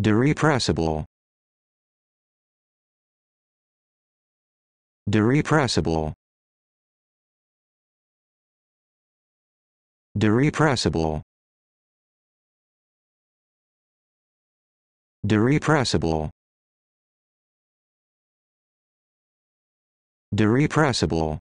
Derepressible. Derepressible. Derepressible. Derepressible. Derepressible.